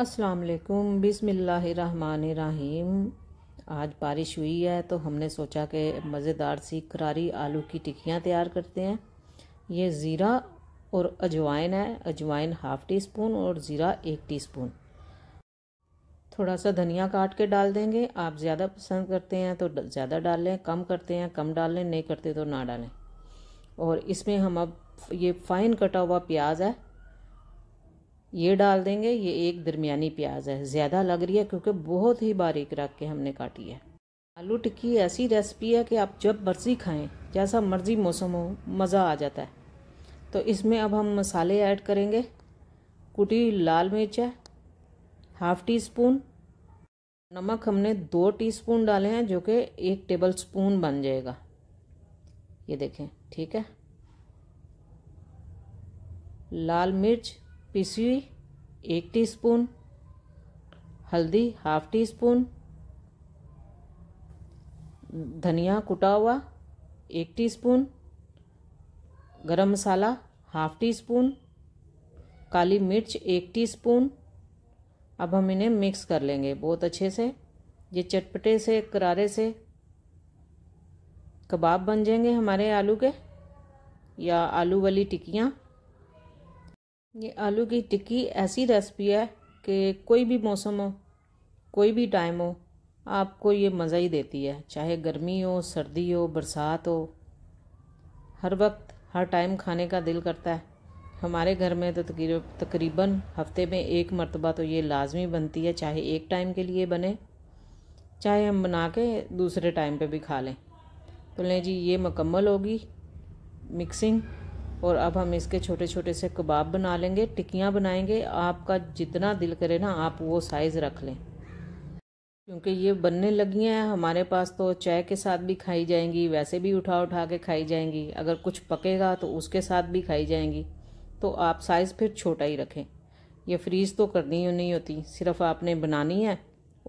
अस्सलाम वालेकुम बिस्मिल्लाहिर्रहमानिर्रहीम आज बारिश हुई है तो हमने सोचा कि मज़ेदार सी करारी आलू की टिक्कियाँ तैयार करते हैं ये ज़ीरा और अजवाइन है अजवाइन हाफ़ टी स्पून और ज़ीरा एक टी स्पून थोड़ा सा धनिया काट के डाल देंगे आप ज़्यादा पसंद करते हैं तो ज़्यादा डाल लें कम करते हैं कम डाल लें नहीं करते तो ना डालें और इसमें हम अब ये फ़ाइन कटा हुआ प्याज है ये डाल देंगे ये एक दरमियानी प्याज है ज़्यादा लग रही है क्योंकि बहुत ही बारीक रख के हमने काटी है आलू टिक्की ऐसी रेसिपी है कि आप जब मर्ज़ी खाएं जैसा मर्ज़ी मौसम हो मज़ा आ जाता है तो इसमें अब हम मसाले ऐड करेंगे कुटी लाल मिर्च है हाफ़ टी स्पून नमक हमने दो टीस्पून डाले हैं जो कि एक टेबल स्पून बन जाएगा ये देखें ठीक है लाल मिर्च पिसी एक टीस्पून हल्दी हाफ टी स्पून धनिया कुटा हुआ एक teaspoon garam masala half teaspoon काली मिर्च एक टीस्पून अब हम इन्हें मिक्स कर लेंगे बहुत अच्छे से ये चटपटे से करारे से कबाब बन जाएंगे हमारे आलू के या आलू वाली टिक्कियाँ ये आलू की टिक्की ऐसी रेसिपी है कि कोई भी मौसम हो कोई भी टाइम हो आपको ये मज़ा ही देती है चाहे गर्मी हो सर्दी हो बरसात हो हर वक्त हर टाइम खाने का दिल करता है हमारे घर में तो तकरीबन हफ्ते में एक मरतबा तो ये लाजमी बनती है चाहे एक टाइम के लिए बने चाहे हम बना के दूसरे टाइम पे भी खा लें तो लें जी ये मुकम्मल होगी मिक्सिंग और अब हम इसके छोटे छोटे से कबाब बना लेंगे टिकियाँ बनाएंगे आपका जितना दिल करे ना आप वो साइज़ रख लें क्योंकि ये बनने लगी हैं हमारे पास तो चाय के साथ भी खाई जाएंगी वैसे भी उठा उठा के खाई जाएंगी अगर कुछ पकेगा तो उसके साथ भी खाई जाएंगी तो आप साइज़ फिर छोटा ही रखें ये फ्रीज़ तो करनी ही नहीं होती सिर्फ आपने बनानी है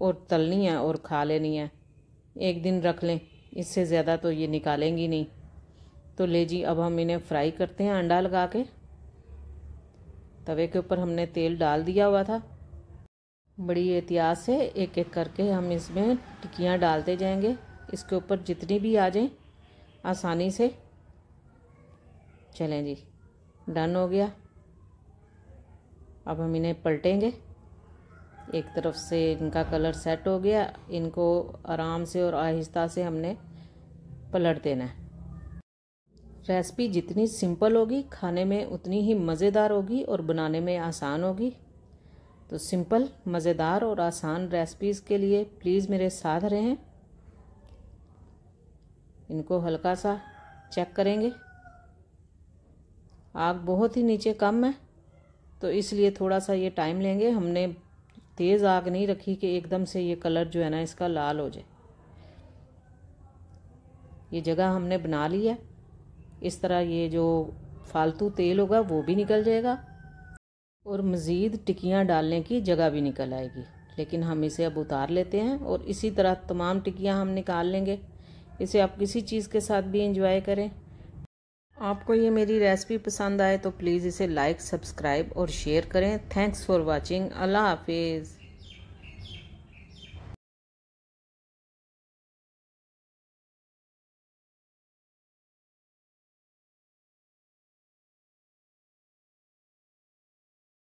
और तलनी है और खा लेनी है एक दिन रख लें इससे ज़्यादा तो ये निकालेंगी नहीं तो ले जी अब हम इन्हें फ्राई करते हैं अंडा लगा के तवे के ऊपर हमने तेल डाल दिया हुआ था बड़ी एहतियात से एक एक करके हम इसमें टिकियाँ डालते जाएंगे इसके ऊपर जितनी भी आ जाएं आसानी से चलें जी डन हो गया अब हम इन्हें पलटेंगे एक तरफ से इनका कलर सेट हो गया इनको आराम से और आहिस्ता से हमने पलट देना है रेसिपी जितनी सिंपल होगी खाने में उतनी ही मज़ेदार होगी और बनाने में आसान होगी तो सिंपल मज़ेदार और आसान रेसिपीज़ के लिए प्लीज़ मेरे साथ रहें इनको हल्का सा चेक करेंगे आग बहुत ही नीचे कम है तो इसलिए थोड़ा सा ये टाइम लेंगे हमने तेज़ आग नहीं रखी कि एकदम से ये कलर जो है ना इसका लाल हो जाए ये जगह हमने बना ली है इस तरह ये जो फालतू तेल होगा वो भी निकल जाएगा और मज़ीद टिकियाँ डालने की जगह भी निकल आएगी लेकिन हम इसे अब उतार लेते हैं और इसी तरह तमाम टिकियाँ हम निकाल लेंगे इसे आप किसी चीज़ के साथ भी इंजॉय करें आपको ये मेरी रेसिपी पसंद आए तो प्लीज़ इसे लाइक सब्सक्राइब और शेयर करें थैंक्स फॉर वॉचिंग अल्लाह हाफिज़